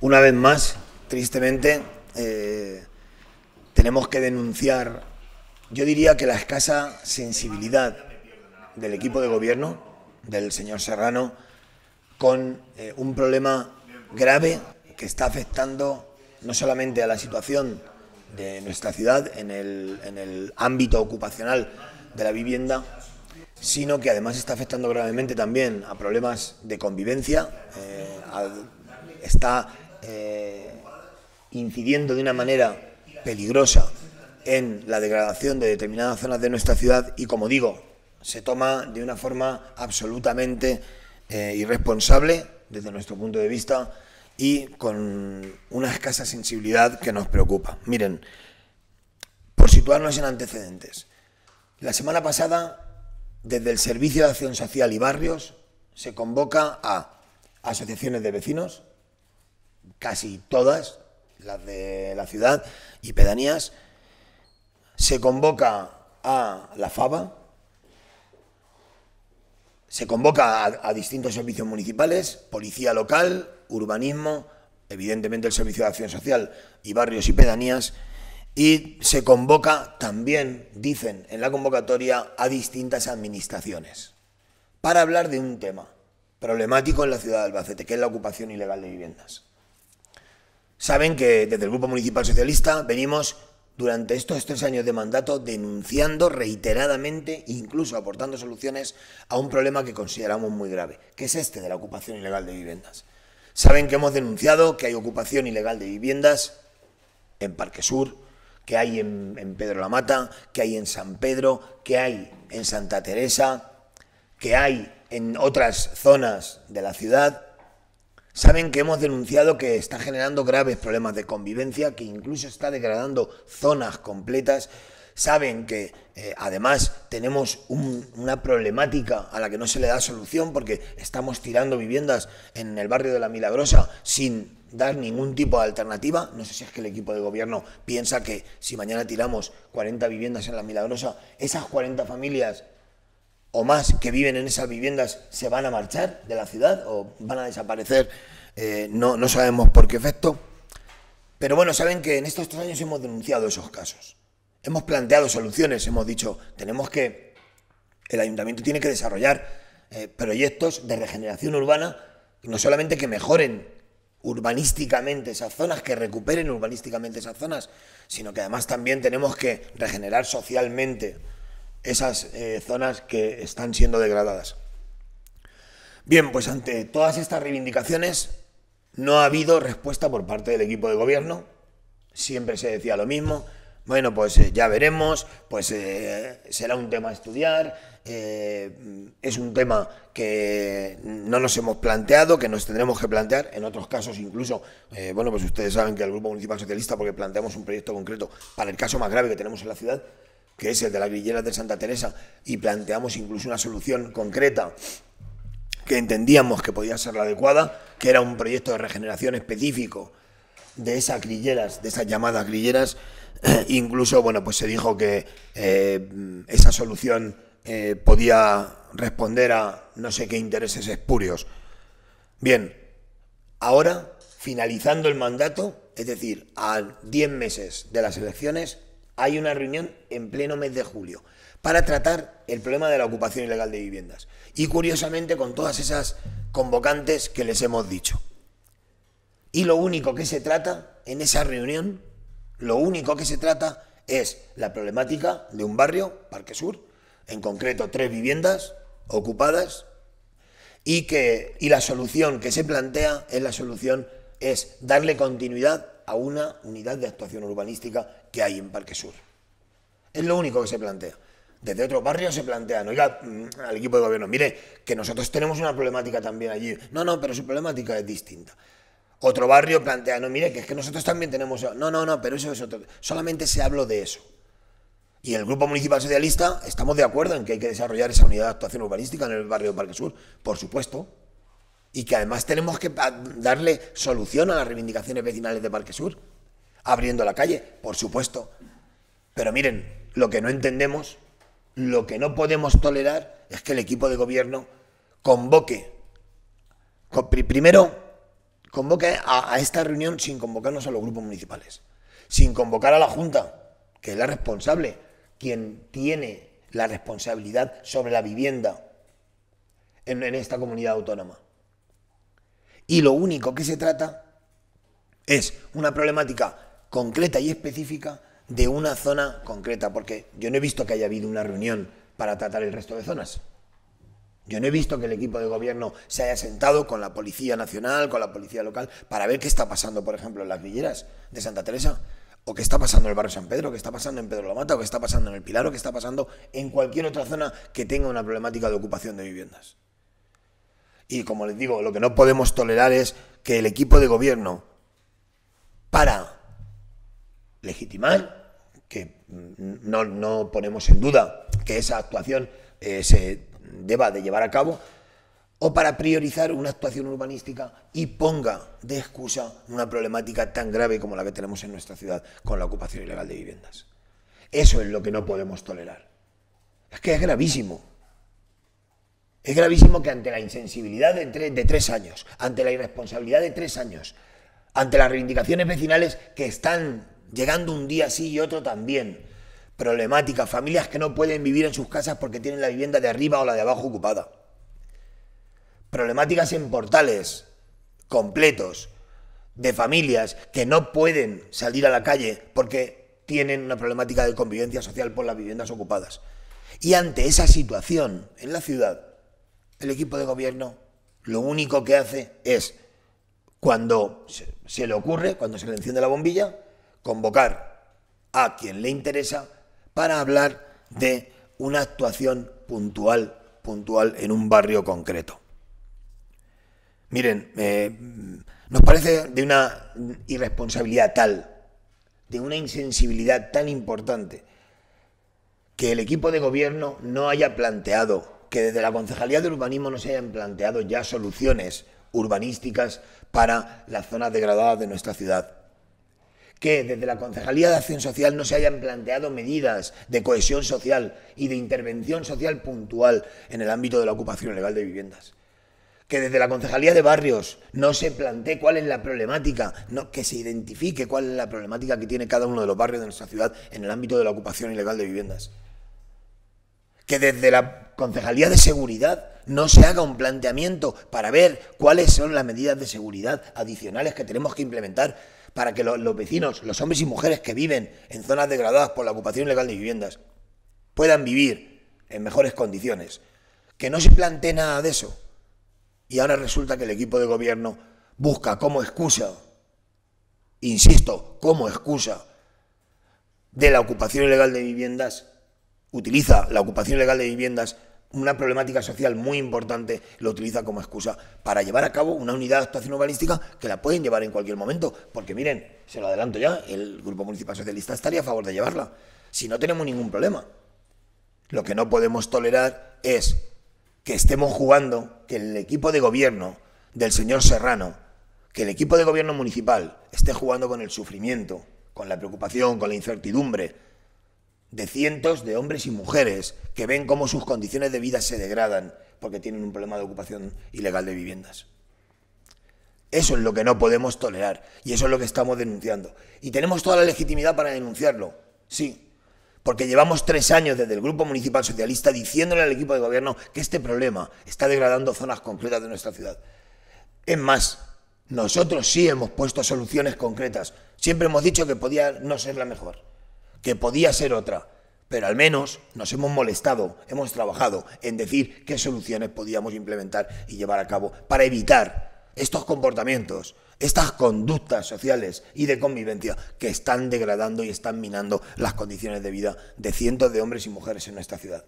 Una vez más, tristemente, eh, tenemos que denunciar, yo diría que la escasa sensibilidad del equipo de gobierno, del señor Serrano, con eh, un problema grave que está afectando no solamente a la situación de nuestra ciudad en el, ámbito ocupacional de la vivienda, sino que además está afectando gravemente también a problemas de convivencia, eh, eh, incidiendo de una manera peligrosa en la degradación de determinadas zonas de nuestra ciudad y, como digo, se toma de una forma absolutamente eh, irresponsable desde nuestro punto de vista y con una escasa sensibilidad que nos preocupa. Miren, por situarnos en antecedentes, la semana pasada, desde el Servicio de Acción Social y Barrios, se convoca a asociaciones de vecinos, casi todas las de la ciudad y pedanías, se convoca a la FABA, se convoca a, distintos servicios municipales, policía local, urbanismo, evidentemente el Servicio de Acción Social y barrios y pedanías, y se convoca también, dicen en la convocatoria, a distintas administraciones para hablar de un tema problemático en la ciudad de Albacete, que es la ocupación ilegal de viviendas. Saben que desde el Grupo Municipal Socialista venimos durante estos tres años de mandato denunciando reiteradamente, incluso aportando soluciones a un problema que consideramos muy grave, que es este de la ocupación ilegal de viviendas. Saben que hemos denunciado que hay ocupación ilegal de viviendas en Parque Sur, que hay en, Pedro la Mata, que hay en San Pedro, que hay en Santa Teresa, que hay en otras zonas de la ciudad Saben que hemos denunciado que está generando graves problemas de convivencia, que incluso está degradando zonas completas. Saben que eh, además tenemos una problemática a la que no se le da solución porque estamos tirando viviendas en el barrio de la Milagrosa sin dar ningún tipo de alternativa. No sé si es que el equipo de gobierno piensa que si mañana tiramos 40 viviendas en la Milagrosa, esas 40 familias o más que viven en esas viviendas se van a marchar de la ciudad o van a desaparecer, eh, no, no sabemos por qué efecto. Pero bueno, saben que en estos tres años hemos denunciado esos casos. Hemos planteado soluciones, hemos dicho, tenemos que, el ayuntamiento tiene que desarrollar eh, proyectos de regeneración urbana, no solamente que mejoren urbanísticamente esas zonas, que recuperen urbanísticamente esas zonas, sino que además también tenemos que regenerar socialmente esas eh, zonas que están siendo degradadas. Bien, pues ante todas estas reivindicaciones no ha habido respuesta por parte del equipo de gobierno. Siempre se decía lo mismo. Bueno, pues eh, ya veremos, pues eh, será un tema a estudiar, es un tema que no nos hemos planteado, que nos tendremos que plantear, en otros casos incluso, bueno, pues ustedes saben que el Grupo Municipal Socialista, porque planteamos un proyecto concreto para el caso más grave que tenemos en la ciudad, que es el de las grilleras de Santa Teresa, y planteamos incluso una solución concreta que entendíamos que podía ser la adecuada, que era un proyecto de regeneración específico de esas grilleras, de esas llamadas grilleras. incluso, bueno, pues se dijo que eh, esa solución eh, podía responder a no sé qué intereses espurios. Bien, ahora, finalizando el mandato, es decir, a 10 meses de las elecciones, hay una reunión en pleno mes de julio para tratar el problema de la ocupación ilegal de viviendas. Y curiosamente con todas esas convocantes que les hemos dicho. Y lo único que se trata en esa reunión, lo único que se trata es la problemática de un barrio, Parque Sur, en concreto tres viviendas ocupadas, y, que, la solución que se plantea es la solución es darle continuidad a una unidad de actuación urbanística que hay en Parque Sur. Es lo único que se plantea. Desde otro barrio se plantea... ...no, oiga, mm, al equipo de gobierno, mire, que nosotros tenemos una problemática también allí. No, no, pero su problemática es distinta. Otro barrio plantea, no, mire, que es que nosotros también tenemos... No, no, no, pero eso es otro... Solamente se habló de eso. Y el Grupo Municipal Socialista estamos de acuerdo en que hay que desarrollar esa unidad de actuación urbanística en el barrio de Parque Sur, por supuesto. Y que además tenemos que darle solución a las reivindicaciones vecinales de Parque Sur abriendo la calle, por supuesto. Pero miren, lo que no entendemos, lo que no podemos tolerar es que el equipo de gobierno convoque, primero, convoque a, esta reunión sin convocarnos a los grupos municipales, sin convocar a la Junta, que es la responsable, quien tiene la responsabilidad sobre la vivienda en, esta comunidad autónoma. Y lo único que se trata es una problemática concreta y específica de una zona concreta, porque yo no he visto que haya habido una reunión para tratar el resto de zonas. Yo no he visto que el equipo de gobierno se haya sentado con la Policía Nacional, con la Policía Local, para ver qué está pasando, por ejemplo, en las villeras de Santa Teresa, o qué está pasando en el barrio San Pedro, o qué está pasando en Pedro la o qué está pasando en el Pilar, o qué está pasando en cualquier otra zona que tenga una problemática de ocupación de viviendas. Y como les digo, lo que no podemos tolerar es que el equipo de gobierno, para legitimar, que mm, no, ponemos en duda que esa actuación eh, se deba de llevar a cabo, o para priorizar una actuación urbanística y ponga de excusa una problemática tan grave como la que tenemos en nuestra ciudad con la ocupación ilegal de viviendas. Eso es lo que no podemos tolerar. Es que es gravísimo. Es gravísimo que ante la insensibilidad de, de tres años, ante la irresponsabilidad de tres años, ante las reivindicaciones vecinales que están llegando un día sí y otro también. ...problemáticas, familias que no pueden vivir en sus casas porque tienen la vivienda de arriba o la de abajo ocupada. Problemáticas en portales completos de familias que no pueden salir a la calle porque tienen una problemática de convivencia social por las viviendas ocupadas. Y ante esa situación en la ciudad, el equipo de gobierno lo único que hace es, cuando se le ocurre, cuando se le enciende la bombilla, convocar a quien le interesa para hablar de una actuación puntual, puntual en un barrio concreto. Miren, eh, nos parece de una irresponsabilidad tal, de una insensibilidad tan importante, que el equipo de gobierno no haya planteado, que desde la Concejalía de Urbanismo no se hayan planteado ya soluciones urbanísticas para las zonas degradadas de nuestra ciudad que desde la Concejalía de Acción Social no se hayan planteado medidas de cohesión social y de intervención social puntual en el ámbito de la ocupación ilegal de viviendas. Que desde la Concejalía de Barrios no se plantee cuál es la problemática, no, que se identifique cuál es la problemática que tiene cada uno de los barrios de nuestra ciudad en el ámbito de la ocupación ilegal de viviendas. Que desde la Concejalía de Seguridad no se haga un planteamiento para ver cuáles son las medidas de seguridad adicionales que tenemos que implementar para que los, vecinos, los hombres y mujeres que viven en zonas degradadas por la ocupación ilegal de viviendas, puedan vivir en mejores condiciones. Que no se plantee nada de eso. Y ahora resulta que el equipo de gobierno busca como excusa, insisto, como excusa de la ocupación ilegal de viviendas, utiliza la ocupación ilegal de viviendas una problemática social muy importante, lo utiliza como excusa para llevar a cabo una unidad de actuación urbanística que la pueden llevar en cualquier momento. Porque miren, se lo adelanto ya, el Grupo Municipal Socialista estaría a favor de llevarla. Si no tenemos ningún problema. Lo que no podemos tolerar es que estemos jugando, que el equipo de gobierno del señor Serrano, que el equipo de gobierno municipal esté jugando con el sufrimiento, con la preocupación, con la incertidumbre de cientos de hombres y mujeres que ven cómo sus condiciones de vida se degradan porque tienen un problema de ocupación ilegal de viviendas. Eso es lo que no podemos tolerar y eso es lo que estamos denunciando. Y tenemos toda la legitimidad para denunciarlo, sí, porque llevamos tres años desde el Grupo Municipal Socialista diciéndole al equipo de gobierno que este problema está degradando zonas concretas de nuestra ciudad. Es más, nosotros sí hemos puesto soluciones concretas. Siempre hemos dicho que podía no ser la mejor que podía ser otra. Pero al menos nos hemos molestado, hemos trabajado en decir qué soluciones podíamos implementar y llevar a cabo para evitar estos comportamientos, estas conductas sociales y de convivencia que están degradando y están minando las condiciones de vida de cientos de hombres y mujeres en nuestra ciudad.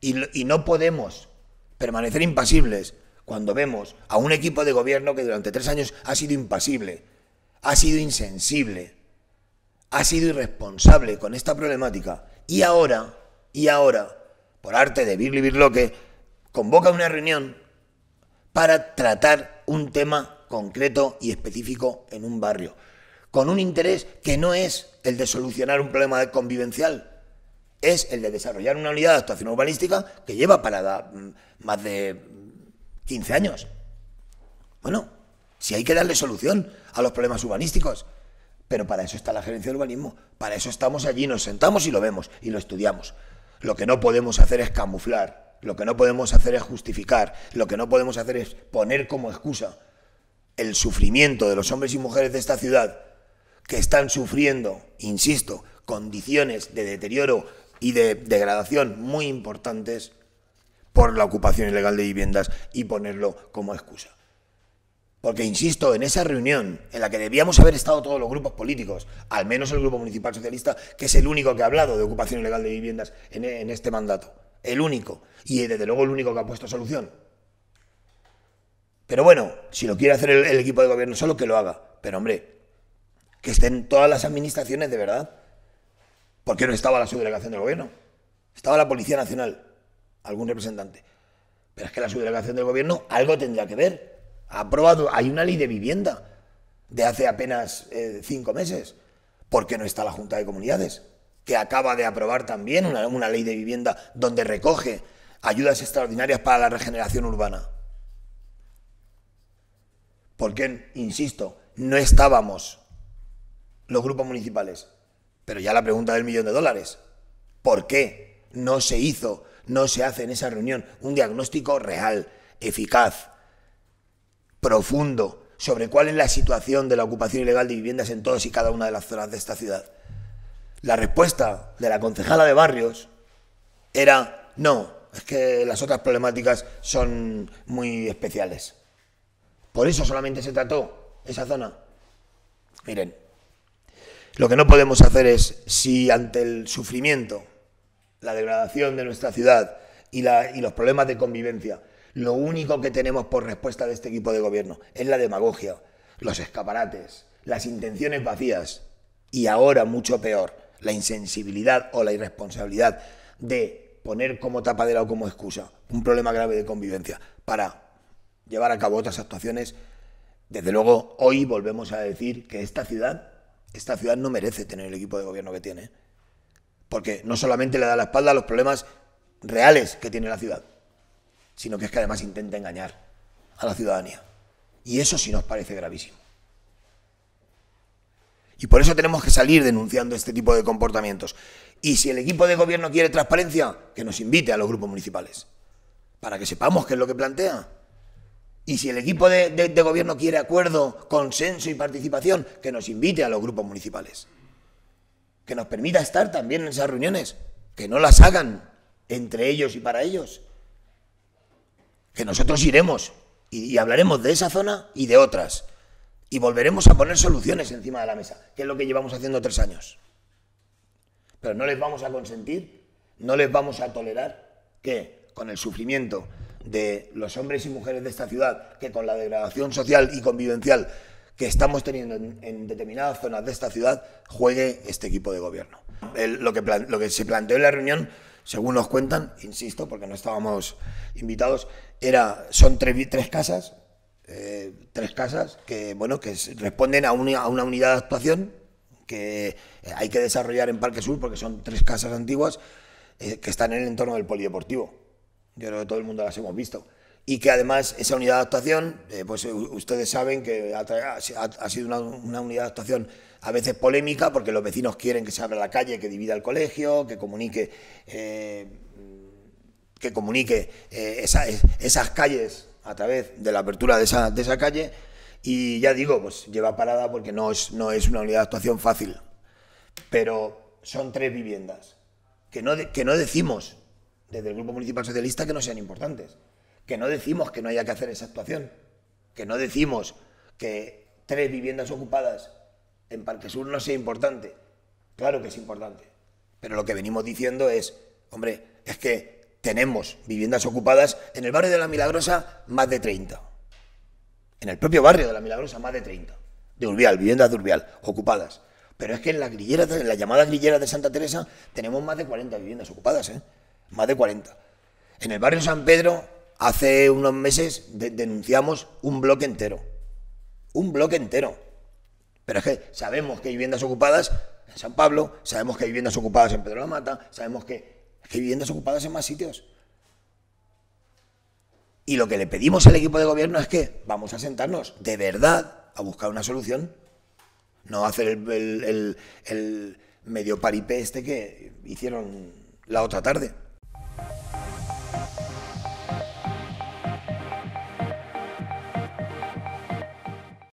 Y, no podemos permanecer impasibles cuando vemos a un equipo de gobierno que durante tres años ha sido impasible, ha sido insensible ha sido irresponsable con esta problemática y ahora, y ahora, por arte de Birli Birloque, convoca una reunión para tratar un tema concreto y específico en un barrio, con un interés que no es el de solucionar un problema convivencial, es el de desarrollar una unidad de actuación urbanística que lleva parada mm, más de 15 años. Bueno, si hay que darle solución a los problemas urbanísticos, pero para eso está la gerencia de urbanismo, para eso estamos allí, nos sentamos y lo vemos y lo estudiamos. Lo que no podemos hacer es camuflar, lo que no podemos hacer es justificar, lo que no podemos hacer es poner como excusa el sufrimiento de los hombres y mujeres de esta ciudad que están sufriendo, insisto, condiciones de deterioro y de degradación muy importantes por la ocupación ilegal de viviendas y ponerlo como excusa. Porque, insisto, en esa reunión en la que debíamos haber estado todos los grupos políticos, al menos el Grupo Municipal Socialista, que es el único que ha hablado de ocupación ilegal de viviendas en, e, este mandato, el único, y desde luego el único que ha puesto solución. Pero bueno, si lo quiere hacer el, equipo de gobierno solo, que lo haga. Pero hombre, que estén todas las administraciones de verdad. Porque no estaba la subdelegación del gobierno. Estaba la Policía Nacional, algún representante. Pero es que la subdelegación del gobierno algo tendría que ver ha aprobado, hay una ley de vivienda de hace apenas eh, cinco meses. ¿Por qué no está la Junta de Comunidades? Que acaba de aprobar también una, ley de vivienda donde recoge ayudas extraordinarias para la regeneración urbana. Porque, insisto, no estábamos los grupos municipales. Pero ya la pregunta del millón de dólares. ¿Por qué no se hizo, no se hace en esa reunión un diagnóstico real, eficaz, profundo sobre cuál es la situación de la ocupación ilegal de viviendas en todas y cada una de las zonas de esta ciudad. La respuesta de la concejala de barrios era no, es que las otras problemáticas son muy especiales. Por eso solamente se trató esa zona. Miren, lo que no podemos hacer es, si ante el sufrimiento, la degradación de nuestra ciudad y, la, y los problemas de convivencia, lo único que tenemos por respuesta de este equipo de gobierno es la demagogia, los escaparates, las intenciones vacías y ahora mucho peor, la insensibilidad o la irresponsabilidad de poner como tapadera o como excusa un problema grave de convivencia para llevar a cabo otras actuaciones. Desde luego, hoy volvemos a decir que esta ciudad, esta ciudad no merece tener el equipo de gobierno que tiene, porque no solamente le da la espalda a los problemas reales que tiene la ciudad, sino que es que además intenta engañar a la ciudadanía. Y eso sí nos parece gravísimo. Y por eso tenemos que salir denunciando este tipo de comportamientos. Y si el equipo de gobierno quiere transparencia, que nos invite a los grupos municipales, para que sepamos qué es lo que plantea. Y si el equipo de, gobierno quiere acuerdo, consenso y participación, que nos invite a los grupos municipales. Que nos permita estar también en esas reuniones, que no las hagan entre ellos y para ellos, que nosotros iremos y, hablaremos de esa zona y de otras. Y volveremos a poner soluciones encima de la mesa, que es lo que llevamos haciendo tres años. Pero no les vamos a consentir, no les vamos a tolerar que con el sufrimiento de los hombres y mujeres de esta ciudad, que con la degradación social y convivencial que estamos teniendo en, determinadas zonas de esta ciudad, juegue este equipo de gobierno. lo que se planteó en la reunión según nos cuentan, insisto, porque no estábamos invitados, era, son tres, tres casas, eh, tres casas que, bueno, que responden a, una unidad de actuación que eh, hay que desarrollar en Parque Sur, porque son tres casas antiguas eh, que están en el entorno del polideportivo. Yo creo que todo el mundo las hemos visto y que además esa unidad de actuación, eh, pues ustedes saben que ha, sido una, unidad de actuación a veces polémica porque los vecinos quieren que se abra la calle, que divida el colegio, que comunique, eh, que comunique eh, esas calles a través de la apertura de esa, calle y ya digo, pues lleva parada porque no es, no es una unidad de actuación fácil, pero son tres viviendas que no, que no decimos desde el Grupo Municipal Socialista que no sean importantes que no decimos que no haya que hacer esa actuación, que no decimos que tres viviendas ocupadas en Parque Sur no sea importante. Claro que es importante. Pero lo que venimos diciendo es, hombre, es que tenemos viviendas ocupadas en el barrio de la Milagrosa más de 30. En el propio barrio de la Milagrosa más de 30. De Urbial, viviendas de Urbial, ocupadas. Pero es que en la, grillera, en la llamada grillera de Santa Teresa tenemos más de 40 viviendas ocupadas, ¿eh? Más de 40. En el barrio San Pedro Hace unos meses denunciamos un bloque entero. Un bloque entero. Pero es que sabemos que hay viviendas ocupadas en San Pablo, sabemos que hay viviendas ocupadas en Pedro de la Mata, sabemos que, hay viviendas ocupadas en más sitios. Y lo que le pedimos al equipo de gobierno es que vamos a sentarnos de verdad a buscar una solución. No hacer el, medio paripé este que hicieron la otra tarde.